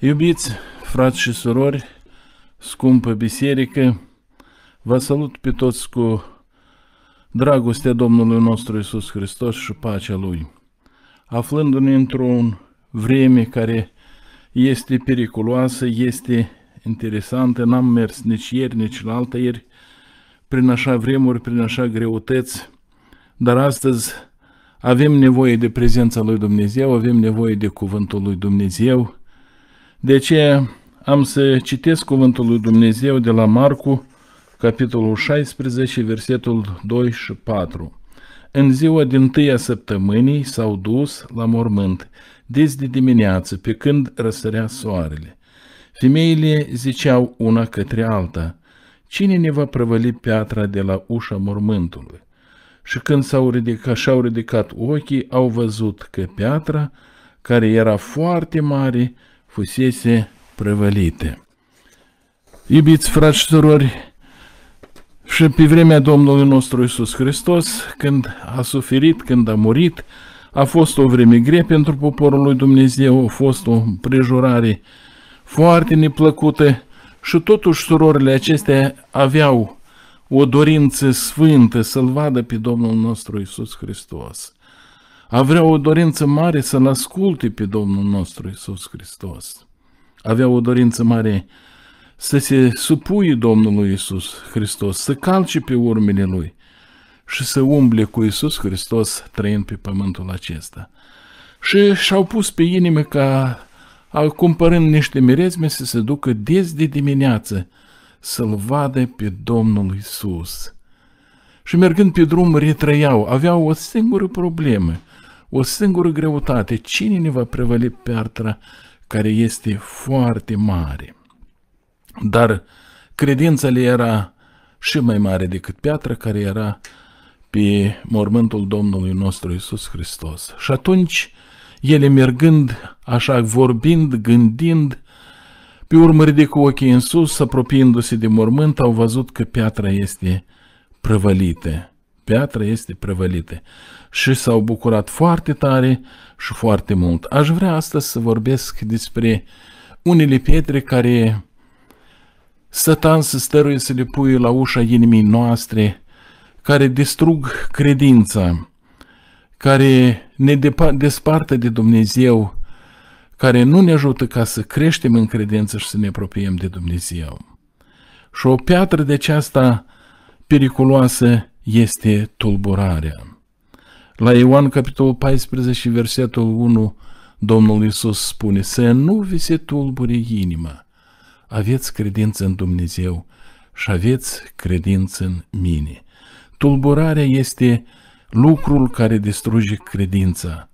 Iubiți frați și surori, scumpă biserică, vă salut pe toți cu dragostea Domnului nostru Isus Hristos și pacea Lui, aflându-ne într-un vreme care este periculoasă, este interesantă, n-am mers nici ieri, nici la altă ieri, prin așa vremuri, prin așa greutăți, dar astăzi avem nevoie de prezența lui Dumnezeu, avem nevoie de cuvântul lui Dumnezeu, de ce am să citesc cuvântul lui Dumnezeu de la Marcu, capitolul 16, versetul 2 și 4. În ziua din tâia săptămânii s-au dus la mormânt, des de dimineață, pe când răsărea soarele. Femeile ziceau una către alta, Cine ne va prăvăli piatra de la ușa mormântului? Și când s-au ridicat, și-au ridicat ochii, au văzut că piatra, care era foarte mare, fusese prăvălite. Iubiți frați și surori, și pe vremea Domnului nostru Isus Hristos, când a suferit, când a murit, a fost o vreme grea pentru poporul lui Dumnezeu, a fost o prejurare foarte neplăcută și totuși surorile acestea aveau o dorință sfântă să-L vadă pe Domnul nostru Isus Hristos avea o dorință mare să-L asculte pe Domnul nostru Isus Hristos. Avea o dorință mare să se supuie Domnului Isus Hristos, să calce pe urmele Lui și să umble cu Isus Hristos trăind pe pământul acesta. Și și-au pus pe inimă ca, cumpărând niște merezme, să se ducă des de dimineață să-L vadă pe Domnul Isus. Și mergând pe drum retrăiau, aveau o singură problemă – o singură greutate. Cine ne va prevăli piatra care este foarte mare? Dar credința le era și mai mare decât piatra care era pe mormântul Domnului nostru Isus Hristos. Și atunci, ele mergând, așa vorbind, gândind, pe urmă ridică ochii în sus, apropiindu-se de mormânt, au văzut că piatra este prăvălită piatră este prăvălită și s-au bucurat foarte tare și foarte mult. Aș vrea astăzi să vorbesc despre unele pietre care satan să stăruie să le pui la ușa inimii noastre, care distrug credința, care ne desparte de Dumnezeu, care nu ne ajută ca să creștem în credință și să ne apropiem de Dumnezeu. Și o piatră de aceasta periculoasă este tulburarea. La Ioan capitolul 14 versetul 1 Domnul Iisus spune să nu vi se tulbure inima. Aveți credință în Dumnezeu și aveți credință în mine. Tulburarea este lucrul care distruge credința.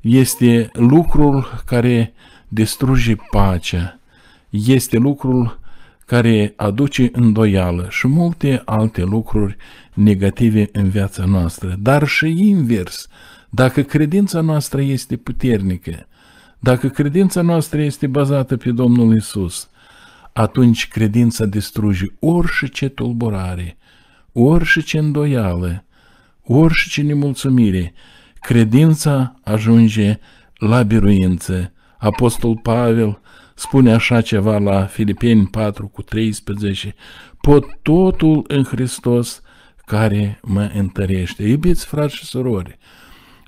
Este lucrul care distruge pacea. Este lucrul care aduce îndoială și multe alte lucruri negative în viața noastră. Dar și invers, dacă credința noastră este puternică, dacă credința noastră este bazată pe Domnul Isus, atunci credința distruge orice tulburare, orice îndoială, orice nemulțumire. Credința ajunge la biruință. Apostol Pavel spune așa ceva la Filipeni 4 cu 13, pot totul în Hristos care mă întărește. Iubiți frați și surori,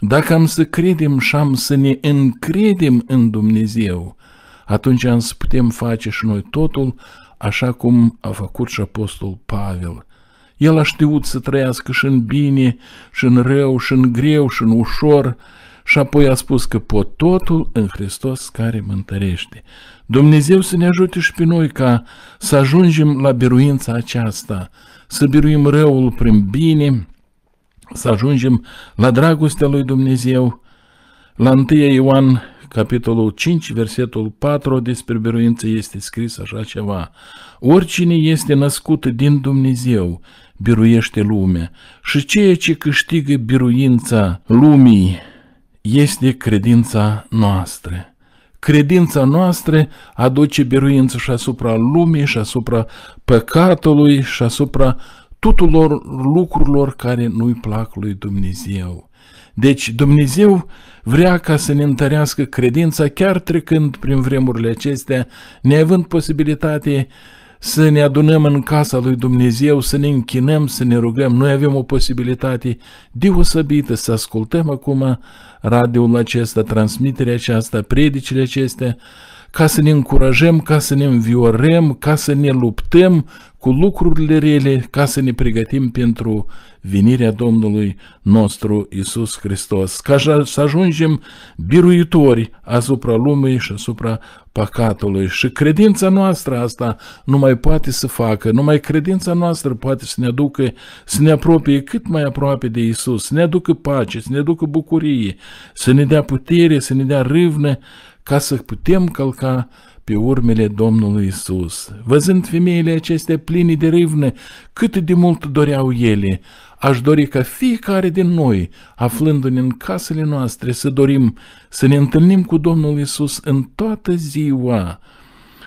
dacă am să credem și am să ne încredem în Dumnezeu, atunci am să putem face și noi totul așa cum a făcut și Apostol Pavel. El a știut să trăiască și în bine, și în rău, și în greu, și în ușor, și apoi a spus că pot totul în Hristos care mă întărește. Dumnezeu să ne ajute și pe noi ca să ajungem la biruința aceasta, să biruim răul prin bine, să ajungem la dragostea lui Dumnezeu. La 1 Ioan, capitolul 5, versetul 4, despre biruință este scris așa ceva. Oricine este născut din Dumnezeu, biruiește lumea și ceea ce câștigă biruința lumii, este credința noastră. Credința noastră aduce biruință și asupra lumii, și asupra păcatului, și asupra tuturor lucrurilor care nu-i plac lui Dumnezeu. Deci Dumnezeu vrea ca să ne întărească credința chiar trecând prin vremurile acestea, neavând posibilitatea să ne adunăm în casa lui Dumnezeu, să ne închinăm, să ne rugăm. Noi avem o posibilitate deosebită să ascultăm acum radioul acesta, transmiterea aceasta, predicile acestea, ca să ne încurajăm, ca să ne înviorăm, ca să ne luptăm cu lucrurile rele, ca să ne pregătim pentru venirea Domnului nostru Isus Hristos, ca să ajungem biruitori asupra lumii și asupra păcatului și credința noastră asta nu mai poate să facă, numai credința noastră poate să ne aducă, să ne apropie cât mai aproape de Isus, să ne aducă pace, să ne aducă bucurie, să ne dea putere, să ne dea râvnă, ca să putem călca pe urmele Domnului Isus. Văzând femeile acestea pline de râvnă, cât de mult doreau ele, aș dori ca fiecare din noi, aflându-ne în casele noastre, să dorim să ne întâlnim cu Domnul Isus în toată ziua,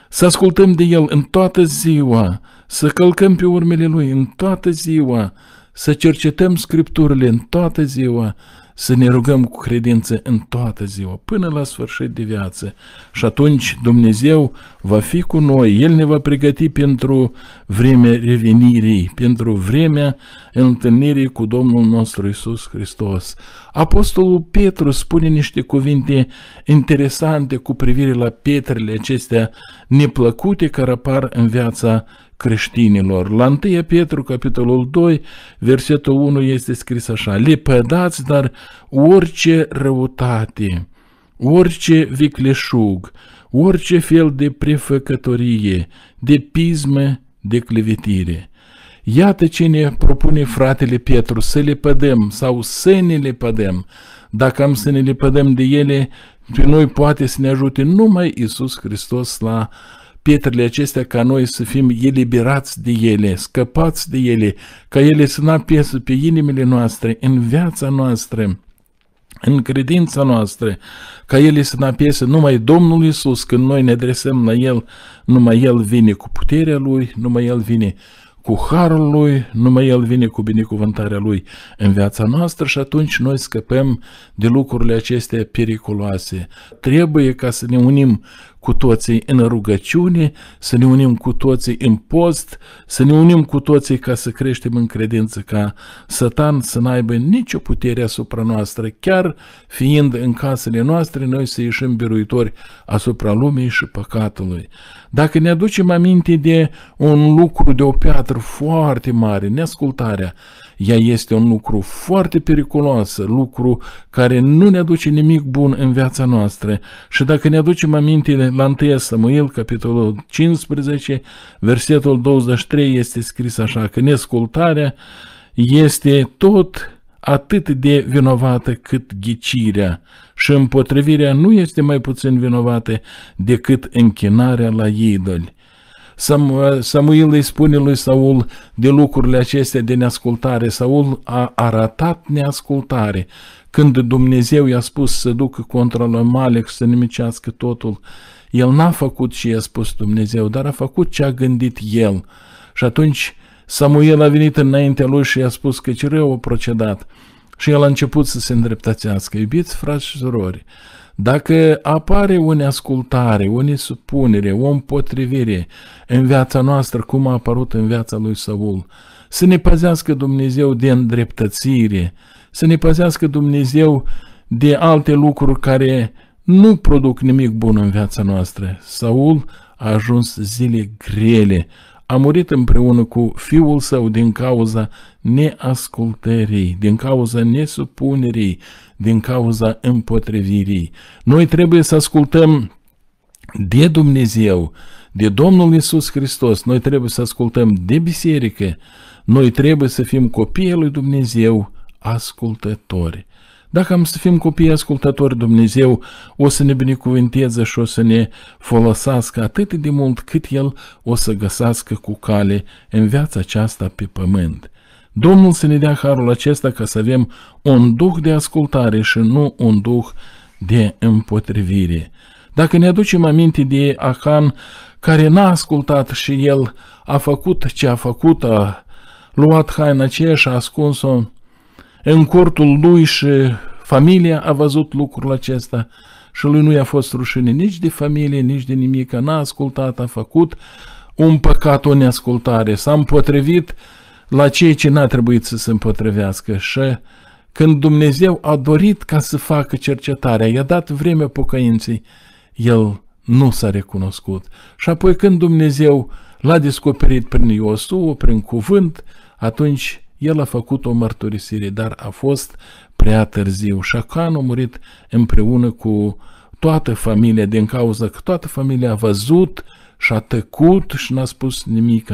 să ascultăm de El în toată ziua, să călcăm pe urmele Lui în toată ziua, să cercetăm Scripturile în toată ziua, să ne rugăm cu credință în toată ziua, până la sfârșit de viață. Și atunci Dumnezeu va fi cu noi, El ne va pregăti pentru vremea revenirii, pentru vremea întâlnirii cu Domnul nostru Isus Hristos. Apostolul Petru spune niște cuvinte interesante cu privire la pietrele acestea neplăcute care apar în viața creștinilor. La 1 Petru, capitolul 2, versetul 1 este scris așa, lepădați, dar orice răutate, orice vicleșug, orice fel de prefăcătorie, de pismă, de clevitire. Iată ce ne propune fratele Petru, să le pădem sau să ne le pădem. Dacă am să ne le pădem de ele, pe noi poate să ne ajute numai Isus Hristos la uh, pietrele acestea ca noi să fim eliberați de ele, scăpați de ele, ca ele să nu apiesă pe inimile noastre, în viața noastră, în credința noastră, ca ele să nu apese numai Domnul Isus când noi ne adresăm la El, numai El vine cu puterea Lui, numai El vine cu harul lui, numai el vine cu binecuvântarea lui în viața noastră și atunci noi scăpăm de lucrurile acestea periculoase. Trebuie ca să ne unim cu toții în rugăciune, să ne unim cu toții în post, să ne unim cu toții ca să creștem în credință, ca satan să n-aibă nicio putere asupra noastră, chiar fiind în casele noastre, noi să ieșim biruitori asupra lumii și păcatului. Dacă ne aducem aminte de un lucru, de o piatră foarte mare, neascultarea, ea este un lucru foarte periculos, lucru care nu ne aduce nimic bun în viața noastră. Și dacă ne aducem amintile la 1 Samuel, capitolul 15, versetul 23 este scris așa, că nescultarea este tot atât de vinovată cât ghicirea și împotrivirea nu este mai puțin vinovată decât închinarea la idoli. Uh, Samuel îi spune lui Saul de lucrurile acestea de neascultare. Saul a arătat neascultare. Când Dumnezeu i-a spus să ducă contra lui Malek, să nimicească totul, el n-a făcut ce i-a spus Dumnezeu, dar a făcut ce a gândit el. Și atunci Samuel a venit înaintea lui și i-a spus că ce rău a procedat. Și el a început să se îndreptățească. Iubiți frați și surori, dacă apare o neascultare, o nesupunere, o împotrivire în viața noastră, cum a apărut în viața lui Saul, să ne păzească Dumnezeu de îndreptățire, să ne păzească Dumnezeu de alte lucruri care nu produc nimic bun în viața noastră. Saul a ajuns zile grele, a murit împreună cu fiul său din cauza neascultării, din cauza nesupunerii, din cauza împotrivirii. Noi trebuie să ascultăm de Dumnezeu, de Domnul Isus Hristos, noi trebuie să ascultăm de biserică, noi trebuie să fim copiii lui Dumnezeu ascultători. Dacă am să fim copii ascultători, Dumnezeu o să ne binecuvânteze și o să ne folosească atât de mult cât El o să găsească cu cale în viața aceasta pe pământ. Domnul să ne dea harul acesta ca să avem un duh de ascultare și nu un duh de împotrivire. Dacă ne aducem aminte de Acan, care n-a ascultat și el a făcut ce a făcut, a luat haina aceea și a ascuns-o în cortul lui și familia a văzut lucrul acesta și lui nu i-a fost rușine nici de familie, nici de nimic. N-a ascultat, a făcut un păcat, o neascultare. S-a împotrivit la ceea ce n-a trebuit să se împotrivească și când Dumnezeu a dorit ca să facă cercetarea, i-a dat vreme pocăinței, el nu s-a recunoscut. Și apoi când Dumnezeu l-a descoperit prin Iosu, prin cuvânt, atunci el a făcut o mărturisire, dar a fost prea târziu. Șacan a murit împreună cu toată familia, din cauza că toată familia a văzut uh, și a tăcut și n-a spus nimic.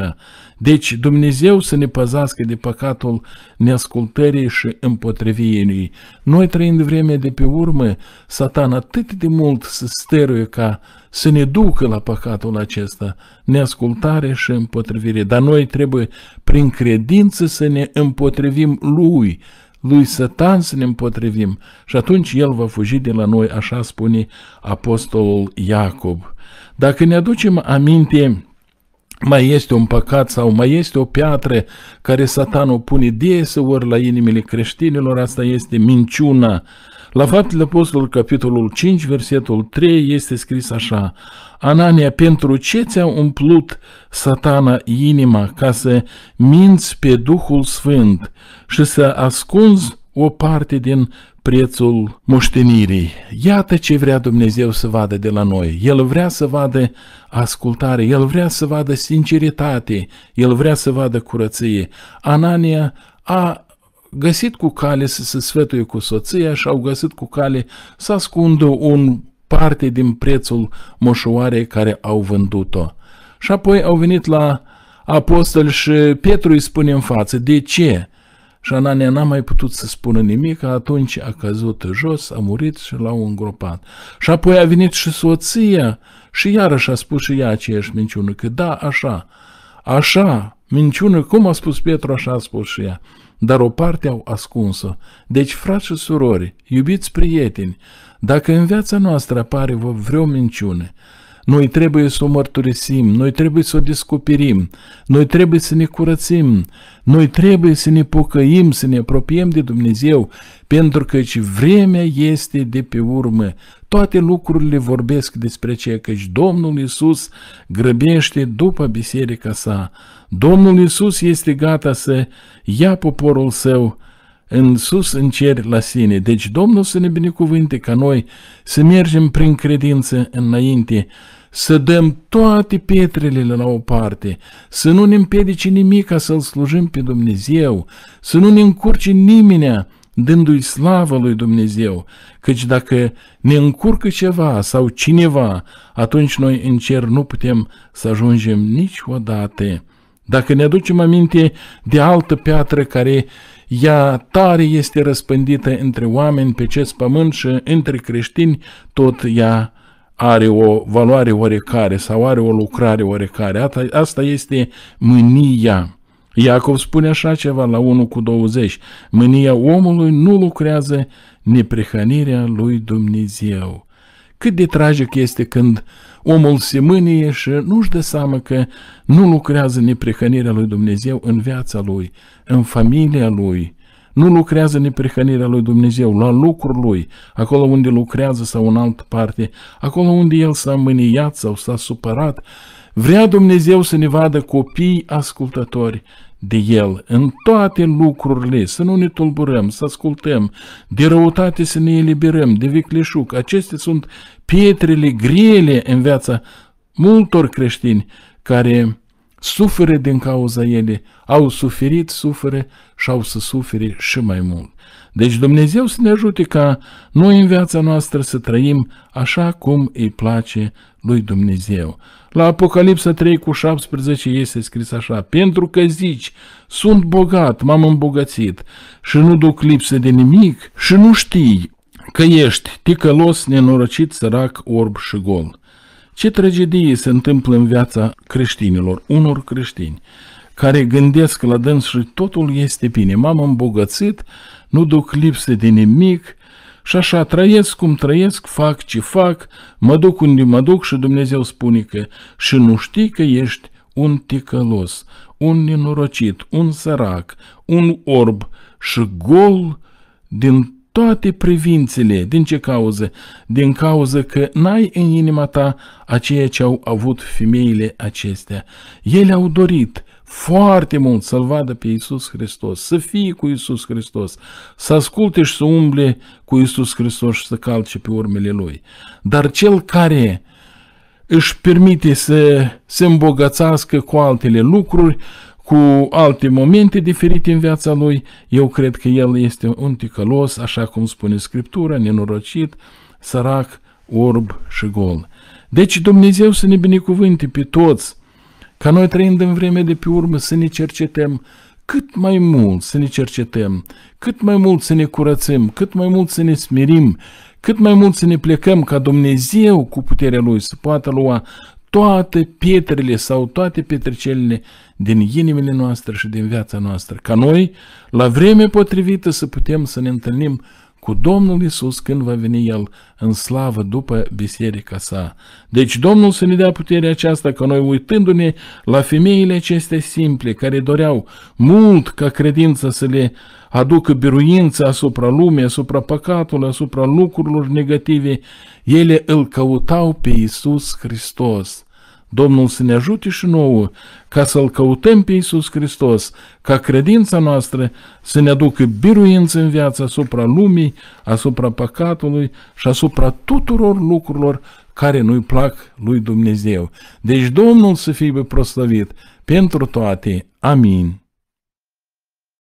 Deci Dumnezeu să ne păzească de păcatul neascultării și împotrivirii. Noi trăind vremea de pe urmă, satan atât de mult să stăruie ca să ne ducă la păcatul acesta, neascultare și împotrivire. Dar noi trebuie prin credință să ne împotrivim lui, lui Satan să ne împotrivim și atunci el va fugi de la noi, așa spune apostolul Iacob. Dacă ne aducem aminte mai este un păcat sau mai este o piatră care satanul pune ori la inimile creștinilor, asta este minciuna la faptele apostolului, capitolul 5, versetul 3, este scris așa, Anania, pentru ce ți-a umplut satana inima ca să minți pe Duhul Sfânt și să ascunzi o parte din prețul moștenirii. Iată ce vrea Dumnezeu să vadă de la noi. El vrea să vadă ascultare, El vrea să vadă sinceritate, El vrea să vadă curăție. Anania a găsit cu cale să se sfătuie cu soția și au găsit cu cale să ascundă un parte din prețul moșoarei care au vândut-o. Și apoi au venit la apostol și Petru îi spune în față, de ce? Și Anania n-a mai putut să spună nimic, atunci a căzut jos, a murit și l-au îngropat. Și apoi a venit și soția și iarăși a spus și ea aceeași minciună, că da, așa, așa, minciună, cum a spus Petru, așa a spus și ea dar o parte au ascunsă. Deci, frați și surori, iubiți prieteni, dacă în viața noastră apare vreo minciune, noi trebuie să o mărturisim, noi trebuie să o descoperim, noi trebuie să ne curățim, noi trebuie să ne pocăim, să ne apropiem de Dumnezeu, pentru că și vremea este de pe urmă. Toate lucrurile vorbesc despre aceea, căci Domnul Isus grăbește după biserica sa. Domnul Isus este gata să ia poporul său în sus, în cer, la sine. Deci Domnul să ne binecuvinte ca noi să mergem prin credință înainte, să dăm toate pietrele la o parte, să nu ne împiedice nimic ca să-L slujim pe Dumnezeu, să nu ne încurce nimenea dându-i slavă lui Dumnezeu, căci dacă ne încurcă ceva sau cineva, atunci noi în cer nu putem să ajungem niciodată. Dacă ne aducem aminte de altă piatră care ea tare este răspândită între oameni pe acest pământ și între creștini tot ea are o valoare oarecare sau are o lucrare oarecare. Asta este mânia. Iacov spune așa ceva la 1 cu 20. Mânia omului nu lucrează neprehănirea lui Dumnezeu. Cât de tragic este când omul se mânie și nu-și dă seama că nu lucrează neprehănirea lui Dumnezeu în viața lui, în familia lui, nu lucrează neprehănirea lui Dumnezeu, la lucrul lui, acolo unde lucrează sau în altă parte, acolo unde el s-a mâniat sau s-a supărat, Vrea Dumnezeu să ne vadă copii ascultători de El în toate lucrurile, să nu ne tulburăm, să ascultăm, de răutate să ne eliberăm, de vicleșug. Acestea sunt pietrele grele în viața multor creștini care suferă din cauza ele, au suferit, suferă și au să sufere și mai mult. Deci Dumnezeu să ne ajute ca noi în viața noastră să trăim așa cum îi place lui Dumnezeu. La Apocalipsa 3 cu 17 este scris așa, Pentru că zici, sunt bogat, m-am îmbogățit și nu duc lipsă de nimic și nu știi că ești ticălos, nenorocit, sărac, orb și gol. Ce tragedie se întâmplă în viața creștinilor, unor creștini, care gândesc la dâns și totul este bine, m-am îmbogățit, nu duc lipsă de nimic și așa trăiesc cum trăiesc, fac ce fac, mă duc unde mă duc și Dumnezeu spune că și nu știi că ești un ticălos, un nenorocit, un sărac, un orb și gol din toate privințele. Din ce cauză? Din cauză că n-ai în inima ta aceea ce au avut femeile acestea. Ele au dorit, foarte mult să-L vadă pe Iisus Hristos, să fie cu Iisus Hristos, să asculte și să umble cu Iisus Hristos și să calce pe urmele Lui. Dar cel care își permite să se îmbogățească cu altele lucruri, cu alte momente diferite în viața lui, eu cred că el este un ticălos, așa cum spune Scriptura, nenorocit, sărac, orb și gol. Deci Dumnezeu să ne binecuvânte pe toți ca noi trăind în vreme de pe urmă să ne cercetăm cât mai mult să ne cercetăm, cât mai mult să ne curățăm, cât mai mult să ne smerim, cât mai mult să ne plecăm ca Dumnezeu cu puterea Lui să poată lua toate pietrele sau toate petrecelele din inimile noastre și din viața noastră, ca noi, la vreme potrivită, să putem să ne întâlnim cu Domnul Isus când va veni El în slavă după biserica sa. Deci Domnul să ne dea puterea aceasta că noi uitându-ne la femeile aceste simple care doreau mult ca credința să le aducă biruință asupra lumii, asupra păcatului, asupra lucrurilor negative, ele îl căutau pe Isus Hristos. Domnul să ne ajute și nouă ca să-L căutăm pe Iisus Hristos, ca credința noastră să ne aducă biruință în viață asupra lumii, asupra păcatului și asupra tuturor lucrurilor care nu-i plac lui Dumnezeu. Deci Domnul să fie proslăvit pentru toate. Amin.